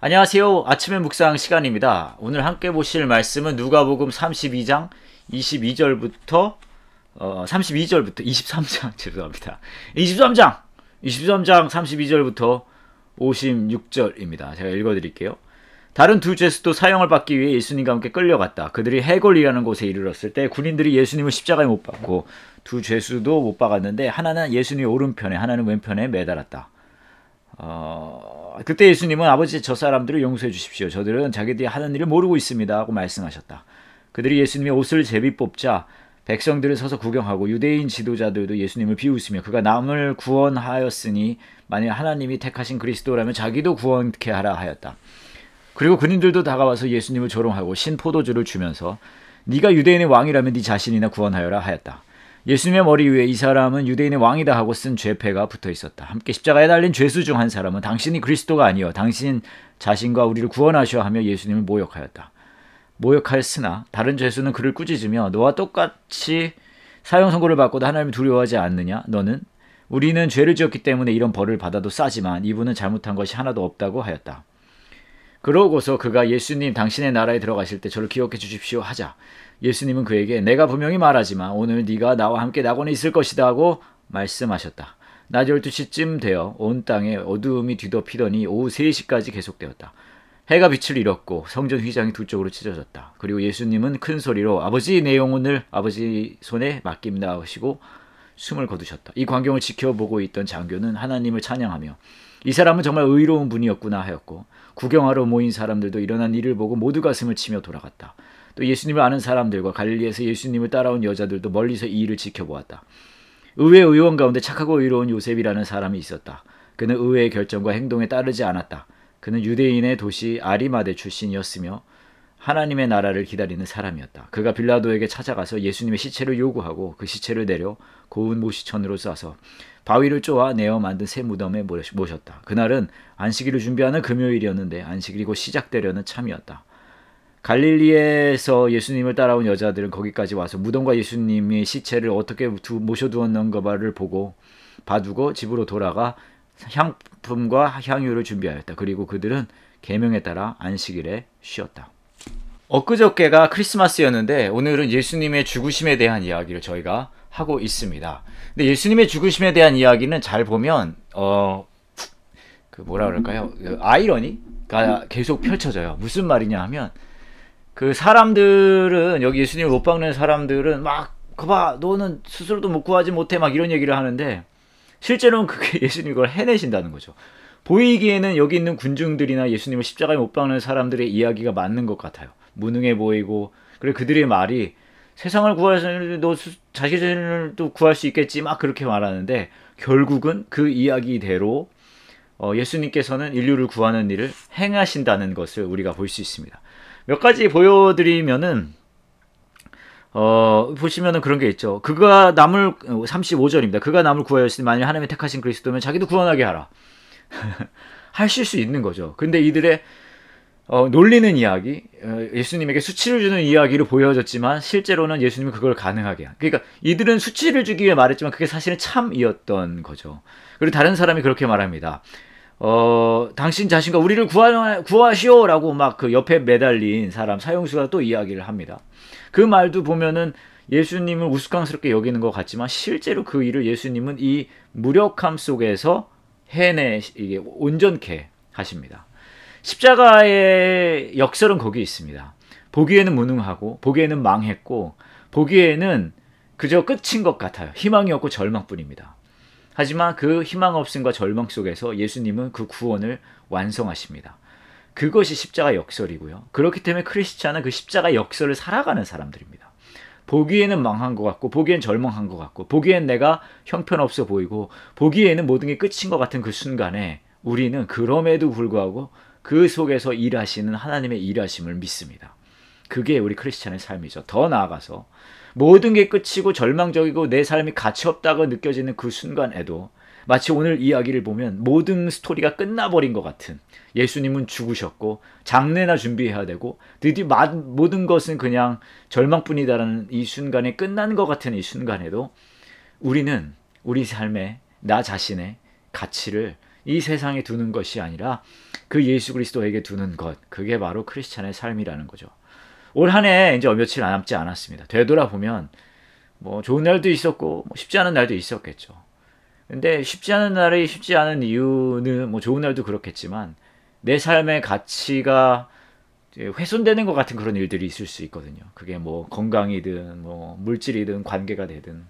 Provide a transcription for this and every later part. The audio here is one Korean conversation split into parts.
안녕하세요. 아침의 묵상 시간입니다. 오늘 함께 보실 말씀은 누가복음 32장 22절부터 어, 32절부터 23장 죄송합니다. 23장 23장 32절부터 56절입니다. 제가 읽어 드릴게요. 다른 두 죄수도 사형을 받기 위해 예수님과 함께 끌려갔다. 그들이 해골이라는 곳에 이르렀을 때 군인들이 예수님을 십자가에 못 박고 두 죄수도 못 박았는데 하나는 예수님의 오른편에 하나는 왼편에 매달았다. 어, 그때 예수님은 아버지 저 사람들을 용서해 주십시오. 저들은 자기들이 하는 일을 모르고 있습니다. 하고 말씀하셨다. 그들이 예수님의 옷을 제비 뽑자 백성들을 서서 구경하고 유대인 지도자들도 예수님을 비웃으며 그가 남을 구원하였으니 만일 하나님이 택하신 그리스도라면 자기도 구원케 하라 하였다. 그리고 그인들도 다가와서 예수님을 조롱하고 신포도주를 주면서 네가 유대인의 왕이라면 네 자신이나 구원하여라 하였다. 예수님의 머리 위에 이 사람은 유대인의 왕이다 하고 쓴 죄패가 붙어 있었다. 함께 십자가에 달린 죄수 중 한 사람은 당신이 그리스도가 아니요 당신 자신과 우리를 구원하셔 하며 예수님을 모욕하였다. 모욕하였으나 다른 죄수는 그를 꾸짖으며 너와 똑같이 사형 선고를 받고도 하나님을 두려워하지 않느냐? 너는 우리는 죄를 지었기 때문에 이런 벌을 받아도 싸지만 이분은 잘못한 것이 하나도 없다고 하였다. 그러고서 그가 예수님 당신의 나라에 들어가실 때 저를 기억해 주십시오 하자. 예수님은 그에게 내가 분명히 말하지만 오늘 네가 나와 함께 낙원에 있을 것이다 하고 말씀하셨다. 낮 12시쯤 되어 온 땅에 어두움이 뒤덮이더니 오후 3시까지 계속되었다. 해가 빛을 잃었고 성전 휘장이 두 쪽으로 찢어졌다. 그리고 예수님은 큰 소리로 아버지 내 영혼을 아버지 손에 맡깁니다 하시고 숨을 거두셨다. 이 광경을 지켜보고 있던 장교는 하나님을 찬양하며 이 사람은 정말 의로운 분이었구나 하였고 구경하러 모인 사람들도 일어난 일을 보고 모두 가슴을 치며 돌아갔다. 또 예수님을 아는 사람들과 갈리에서 예수님을 따라온 여자들도 멀리서 이 일을 지켜보았다. 의회 의원 가운데 착하고 의로운 요셉이라는 사람이 있었다. 그는 의회의 결정과 행동에 따르지 않았다. 그는 유대인의 도시 아리마대 출신이었으며 하나님의 나라를 기다리는 사람이었다. 그가 빌라도에게 찾아가서 예수님의 시체를 요구하고 그 시체를 내려 고운 모시천으로 싸서 바위를 쪼아 내어 만든 새 무덤에 모셨다. 그날은 안식일을 준비하는 금요일이었는데 안식일이 고 시작되려는 참이었다. 갈릴리에서 예수님을 따라온 여자들은 거기까지 와서 무덤과 예수님의 시체를 어떻게 두, 모셔두었는가를 보고 봐두고 집으로 돌아가 향품과 향유를 준비하였다. 그리고 그들은 계명에 따라 안식일에 쉬었다. 엊그저께가 크리스마스였는데 오늘은 예수님의 죽으심에 대한 이야기를 저희가 하고 있습니다. 근데 예수님의 죽으심에 대한 이야기는 잘 보면 어 그 뭐라 그럴까요? 그 아이러니가 계속 펼쳐져요. 무슨 말이냐 하면 그 사람들은 여기 예수님을 못 박는 사람들은 막 그봐 너는 스스로도 못 구하지 못해 막 이런 얘기를 하는데 실제로는 그게 예수님이 걸 해내신다는 거죠. 보이기에는 여기 있는 군중들이나 예수님을 십자가에 못 박는 사람들의 이야기가 맞는 것 같아요. 무능해 보이고 그리고 그들의 말이 세상을 구할 너 자기 자신을 또 구할 수 있겠지 막 그렇게 말하는데 결국은 그 이야기대로 어, 예수님께서는 인류를 구하는 일을 행하신다는 것을 우리가 볼 수 있습니다. 몇 가지 보여드리면은 어, 보시면은 그런 게 있죠. 그가 남을 35절입니다. 어, 그가 남을 구하였으니 만일 하나님이 택하신 그리스도면 자기도 구원하게 하라. 하실 수 있는 거죠. 근데 이들의 어, 놀리는 이야기, 어, 예수님에게 수치를 주는 이야기로 보여졌지만 실제로는 예수님은 그걸 가능하게 한. 그러니까 이들은 수치를 주기 위해 말했지만 그게 사실은 참이었던 거죠. 그리고 다른 사람이 그렇게 말합니다. 어, 당신 자신과 우리를 구하, 구하시오라고 막 그 옆에 매달린 사람 사용수가 또 이야기를 합니다. 그 말도 보면은 예수님을 우스꽝스럽게 여기는 것 같지만 실제로 그 일을 예수님은 이 무력함 속에서 해내 이게 온전케 하십니다. 십자가의 역설은 거기 있습니다. 보기에는 무능하고 보기에는 망했고 보기에는 그저 끝인 것 같아요. 희망이 없고 절망뿐입니다. 하지만 그 희망 없음과 절망 속에서 예수님은 그 구원을 완성하십니다. 그것이 십자가 역설이고요. 그렇기 때문에 크리스찬은 그 십자가 역설을 살아가는 사람들입니다. 보기에는 망한 것 같고 보기엔 절망한 것 같고 보기엔 내가 형편없어 보이고 보기에는 모든 게 끝인 것 같은 그 순간에 우리는 그럼에도 불구하고 그 속에서 일하시는 하나님의 일하심을 믿습니다. 그게 우리 크리스찬의 삶이죠. 더 나아가서 모든 게 끝이고 절망적이고 내 삶이 가치 없다고 느껴지는 그 순간에도 마치 오늘 이야기를 보면 모든 스토리가 끝나버린 것 같은 예수님은 죽으셨고 장례나 준비해야 되고 드디어 모든 것은 그냥 절망뿐이다라는 이 순간에 끝난 것 같은 이 순간에도 우리는 우리 삶에 나 자신의 가치를 이 세상에 두는 것이 아니라 그 예수 그리스도에게 두는 것 그게 바로 크리스찬의 삶이라는 거죠. 올 한 해 이제 며칠 남지 않았습니다. 되돌아보면 뭐 좋은 날도 있었고 뭐 쉽지 않은 날도 있었겠죠. 근데 쉽지 않은 날이 쉽지 않은 이유는 뭐 좋은 날도 그렇겠지만 내 삶의 가치가 훼손되는 것 같은 그런 일들이 있을 수 있거든요. 그게 뭐 건강이든 뭐 물질이든 관계가 되든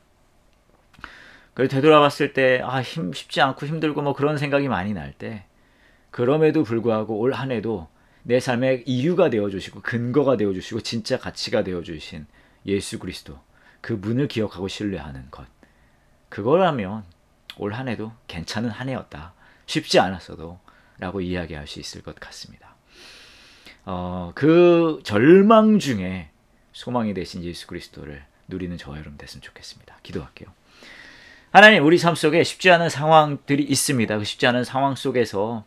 그리고 되돌아봤을 때, 아, 힘, 쉽지 않고 힘들고 뭐 그런 생각이 많이 날 때, 그럼에도 불구하고 올 한 해도 내 삶의 이유가 되어주시고, 근거가 되어주시고, 진짜 가치가 되어주신 예수 그리스도, 그문을 기억하고 신뢰하는 것. 그거라면 올 한 해도 괜찮은 한 해였다. 쉽지 않았어도 라고 이야기할 수 있을 것 같습니다. 어, 그 절망 중에 소망이 되신 예수 그리스도를 누리는 저와 여러분 됐으면 좋겠습니다. 기도할게요. 하나님 우리 삶 속에 쉽지 않은 상황들이 있습니다. 그 쉽지 않은 상황 속에서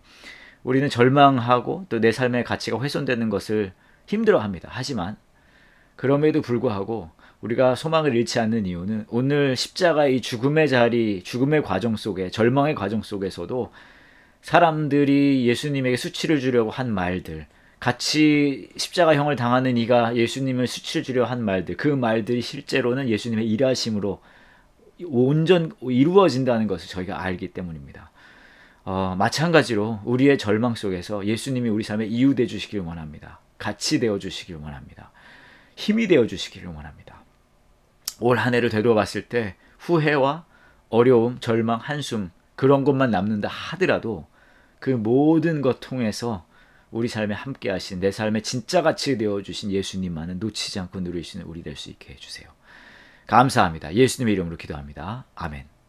우리는 절망하고 또 내 삶의 가치가 훼손되는 것을 힘들어합니다. 하지만 그럼에도 불구하고 우리가 소망을 잃지 않는 이유는 오늘 십자가 이 죽음의 자리, 죽음의 과정 속에 절망의 과정 속에서도 사람들이 예수님에게 수치를 주려고 한 말들, 같이 십자가형을 당하는 이가 예수님을 수치를 주려 한 말들, 그 말들이 실제로는 예수님의 일하심으로 온전 이루어진다는 것을 저희가 알기 때문입니다. 어, 마찬가지로 우리의 절망 속에서 예수님이 우리 삶의 이유 되어 주시기를 원합니다. 같이 되어 주시기를 원합니다. 힘이 되어 주시기를 원합니다. 올 한 해를 되돌아봤을 때 후회와 어려움, 절망, 한숨 그런 것만 남는다 하더라도 그 모든 것 통해서 우리 삶에 함께 하신 내 삶의 진짜 가치 되어 주신 예수님만은 놓치지 않고 누릴 수 있는 우리 될 수 있게 해 주세요. 감사합니다. 예수님의 이름으로 기도합니다. 아멘.